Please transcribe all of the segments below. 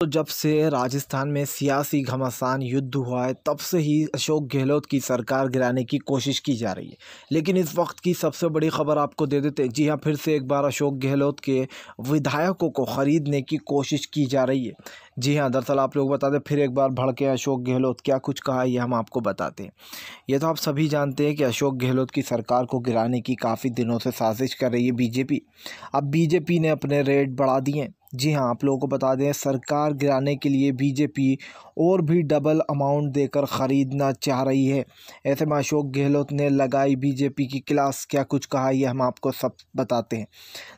तो जब से राजस्थान में सियासी घमासान युद्ध हुआ है तब से ही अशोक गहलोत की सरकार गिराने की कोशिश की जा रही है लेकिन इस वक्त की सबसे बड़ी खबर आपको दे देते हैं जी हाँ फिर से एक बार अशोक गहलोत के विधायकों को ख़रीदने की कोशिश की जा रही है जी हाँ दरअसल आप लोग बता दें फिर एक बार भड़के अशोक गहलोत क्या कुछ कहा यह हम आपको बताते हैं ये तो आप सभी जानते हैं कि अशोक गहलोत की सरकार को गिराने की काफ़ी दिनों से साजिश कर रही है बीजेपी अब बीजेपी ने अपने रेट बढ़ा दिए जी हाँ आप लोगों को बता दें सरकार गिराने के लिए बीजेपी और भी डबल अमाउंट देकर ख़रीदना चाह रही है ऐसे में अशोक गहलोत ने लगाई बीजेपी की क्लास क्या कुछ कहा यह हम आपको सब बताते हैं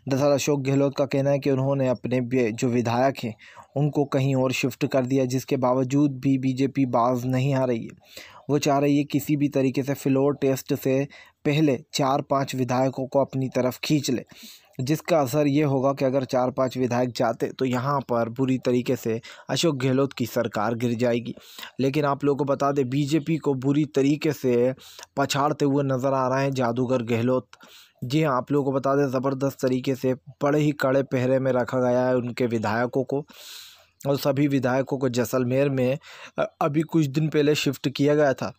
दरअसल अशोक गहलोत का कहना है कि उन्होंने अपने जो विधायक हैं उनको कहीं और शिफ्ट कर दिया जिसके बावजूद भी बीजेपी बाज नहीं आ रही है वो चाह रही है किसी भी तरीके से फ्लोर टेस्ट से पहले चार पाँच विधायकों को अपनी तरफ खींच ले जिसका असर ये होगा कि अगर चार पांच विधायक जाते तो यहाँ पर बुरी तरीके से अशोक गहलोत की सरकार गिर जाएगी लेकिन आप लोगों को बता दें बीजेपी को बुरी तरीके से पछाड़ते हुए नज़र आ रहे हैं जादूगर गहलोत जी हाँ आप लोगों को बता दें ज़बरदस्त तरीके से बड़े ही कड़े पहरे में रखा गया है उनके विधायकों को और सभी विधायकों को जैसलमेर में अभी कुछ दिन पहले शिफ्ट किया गया था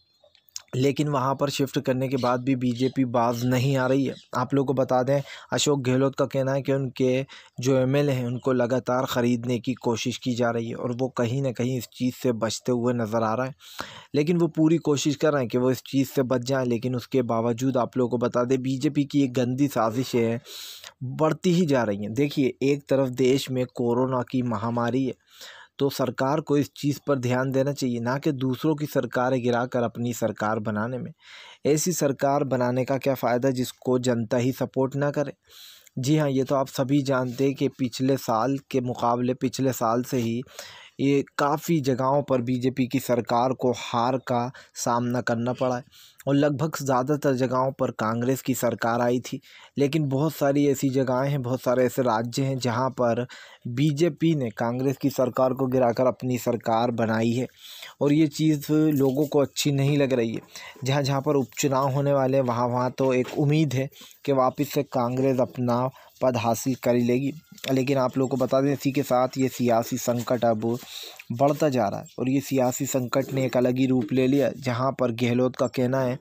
लेकिन वहाँ पर शिफ्ट करने के बाद भी बीजेपी बाज नहीं आ रही है आप लोगों को बता दें अशोक गहलोत का कहना है कि उनके जो एम हैं उनको लगातार ख़रीदने की कोशिश की जा रही है और वो कहीं ना कहीं इस चीज़ से बचते हुए नज़र आ रहा है लेकिन वो पूरी कोशिश कर रहे हैं कि वो इस चीज़ से बच जाएँ लेकिन उसके बावजूद आप लोगों को बता दें बीजेपी की एक गंदी साजिशें हैं बढ़ती ही जा रही हैं देखिए एक तरफ देश में कोरोना की महामारी है तो सरकार को इस चीज़ पर ध्यान देना चाहिए ना कि दूसरों की सरकारें गिरा कर अपनी सरकार बनाने में ऐसी सरकार बनाने का क्या फ़ायदा जिसको जनता ही सपोर्ट ना करे जी हाँ ये तो आप सभी जानते हैं कि पिछले साल के मुकाबले पिछले साल से ही ये काफ़ी जगहों पर बीजेपी की सरकार को हार का सामना करना पड़ा है और लगभग ज़्यादातर जगहों पर कांग्रेस की सरकार आई थी लेकिन बहुत सारी ऐसी जगहें हैं बहुत सारे ऐसे राज्य हैं जहां पर बीजेपी ने कांग्रेस की सरकार को गिराकर अपनी सरकार बनाई है और ये चीज़ लोगों को अच्छी नहीं लग रही है जहां जहां पर उपचुनाव होने वाले हैं वहाँ वहाँ तो एक उम्मीद है कि वापस से कांग्रेस अपना पद हासिल कर लेगी लेकिन आप लोगों को बता दें इसी के साथ ये सियासी संकट अब बढ़ता जा रहा है और ये सियासी संकट ने एक अलग ही रूप ले लिया जहाँ पर गहलोत का कहना है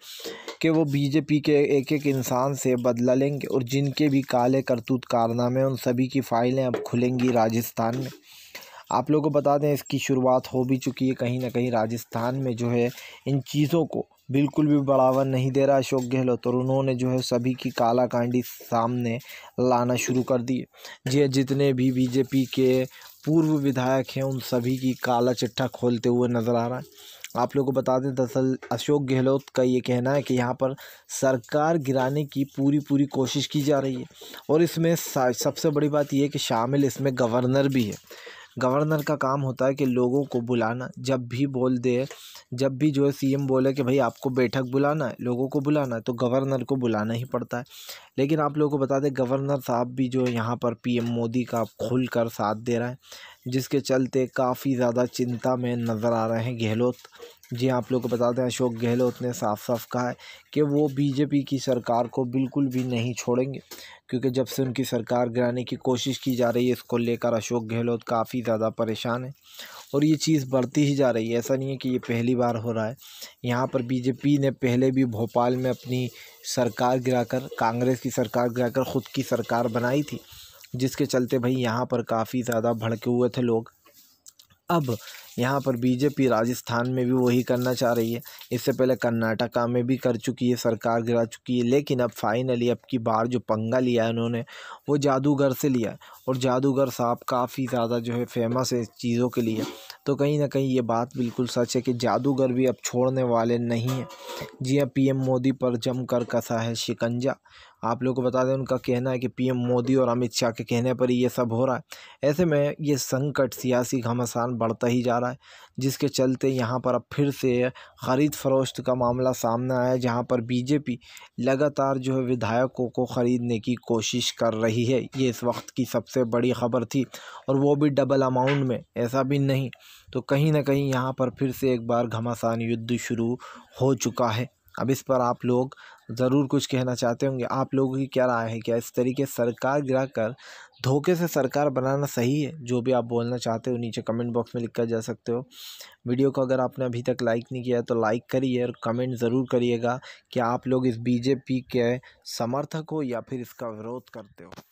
कि वो बीजेपी के एक एक इंसान से बदला लेंगे और जिनके भी काले करतूत कारनामे उन सभी की फ़ाइलें अब खुलेंगी राजस्थान में आप लोगों को बता दें इसकी शुरुआत हो भी चुकी है कहीं ना कहीं राजस्थान में जो है इन चीज़ों को बिल्कुल भी बढ़ावा नहीं दे रहा अशोक गहलोत और उन्होंने जो है सभी की कालाकांडी सामने लाना शुरू कर दी जी हाँ, जितने भी बीजेपी के पूर्व विधायक हैं उन सभी की काला चिट्ठा खोलते हुए नज़र आ रहा है आप लोगों को बता दें दरअसल अशोक गहलोत का ये कहना है कि यहाँ पर सरकार गिराने की पूरी पूरी कोशिश की जा रही है और इसमें सबसे बड़ी बात यह है कि शामिल इसमें गवर्नर भी है गवर्नर का काम होता है कि लोगों को बुलाना जब भी बोल दे जब भी जो है सी एम बोले कि भाई आपको बैठक बुलाना है लोगों को बुलाना है तो गवर्नर को बुलाना ही पड़ता है लेकिन आप लोगों को बता दें गवर्नर साहब भी जो है यहाँ पर पी एम मोदी का खुल कर साथ दे रहा है जिसके चलते काफ़ी ज़्यादा चिंता में नज़र आ रहे हैं गहलोत जी हाँ, आप लोग को बताते हैं अशोक गहलोत ने साफ साफ कहा है कि वो बीजेपी की सरकार को बिल्कुल भी नहीं छोड़ेंगे क्योंकि जब से उनकी सरकार गिराने की कोशिश की जा रही है इसको लेकर अशोक गहलोत काफ़ी ज़्यादा परेशान है और ये चीज़ बढ़ती ही जा रही है ऐसा नहीं है कि ये पहली बार हो रहा है यहाँ पर बीजेपी ने पहले भी भोपाल में अपनी सरकार गिराकर कांग्रेस की सरकार गिराकर ख़ुद की सरकार बनाई थी जिसके चलते भाई यहाँ पर काफ़ी ज़्यादा भड़के हुए थे लोग अब यहाँ पर बीजेपी राजस्थान में भी वही करना चाह रही है इससे पहले कर्नाटका में भी कर चुकी है सरकार गिरा चुकी है लेकिन अब फाइनली अब की बार जो पंगा लिया है उन्होंने वो जादूगर से लिया और जादूगर साहब काफ़ी ज़्यादा जो है फेमस है इस चीज़ों के लिए तो कहीं ना कहीं ये बात बिल्कुल सच है कि जादूगर भी अब छोड़ने वाले नहीं हैं जी हाँ पी मोदी पर जमकर कसा है शिकंजा आप लोगों को बता दें उनका कहना है कि पीएम मोदी और अमित शाह के कहने पर ही ये सब हो रहा है ऐसे में ये संकट सियासी घमासान बढ़ता ही जा रहा है जिसके चलते यहाँ पर अब फिर से ख़रीद फरोख्त का मामला सामने आया जहाँ पर बीजेपी लगातार जो है विधायकों को ख़रीदने की कोशिश कर रही है ये इस वक्त की सबसे बड़ी ख़बर थी और वो भी डबल अमाउंट में ऐसा भी नहीं तो कहीं ना कहीं यहाँ पर फिर से एक बार घमासान युद्ध शुरू हो चुका है अब इस पर आप लोग ज़रूर कुछ कहना चाहते होंगे आप लोगों की क्या राय है क्या इस तरीके सरकार गिरा कर धोखे से सरकार बनाना सही है जो भी आप बोलना चाहते हो नीचे कमेंट बॉक्स में लिख कर जा सकते हो वीडियो को अगर आपने अभी तक लाइक नहीं किया तो लाइक करिए और कमेंट ज़रूर करिएगा कि आप लोग इस बीजेपी के समर्थक हो या फिर इसका विरोध करते हो